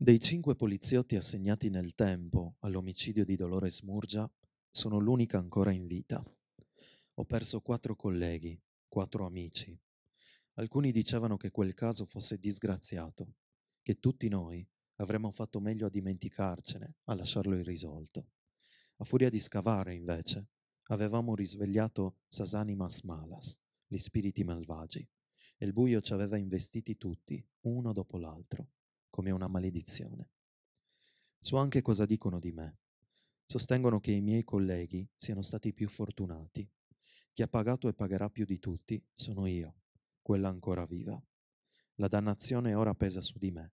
Dei cinque poliziotti assegnati nel tempo all'omicidio di Dolores Murgia, sono l'unica ancora in vita. Ho perso quattro colleghi, quattro amici. Alcuni dicevano che quel caso fosse disgraziato, che tutti noi avremmo fatto meglio a dimenticarcene, a lasciarlo irrisolto. A furia di scavare, invece, avevamo risvegliato Sasanimas Malas, gli spiriti malvagi, e il buio ci aveva investiti tutti, uno dopo l'altro come una maledizione. So anche cosa dicono di me. Sostengono che i miei colleghi siano stati più fortunati. Chi ha pagato e pagherà più di tutti sono io, quella ancora viva. La dannazione ora pesa su di me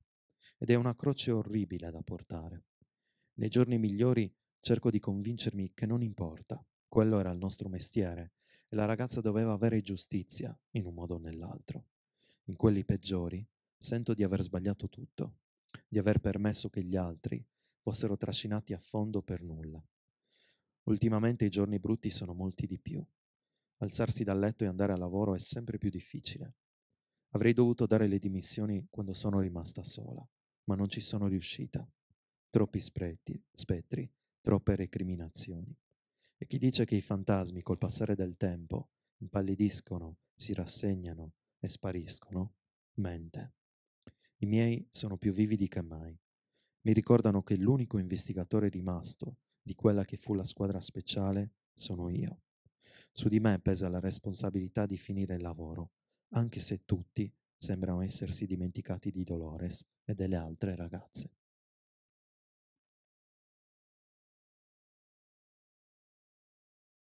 ed è una croce orribile da portare. Nei giorni migliori cerco di convincermi che non importa, quello era il nostro mestiere e la ragazza doveva avere giustizia in un modo o nell'altro. In quelli peggiori Sento di aver sbagliato tutto, di aver permesso che gli altri fossero trascinati a fondo per nulla. Ultimamente i giorni brutti sono molti di più. Alzarsi dal letto e andare a lavoro è sempre più difficile. Avrei dovuto dare le dimissioni quando sono rimasta sola, ma non ci sono riuscita. Troppi spretti, spettri, troppe recriminazioni. E chi dice che i fantasmi col passare del tempo impallidiscono, si rassegnano e spariscono, mente. I miei sono più vividi che mai. Mi ricordano che l'unico investigatore rimasto di quella che fu la squadra speciale sono io. Su di me pesa la responsabilità di finire il lavoro, anche se tutti sembrano essersi dimenticati di Dolores e delle altre ragazze.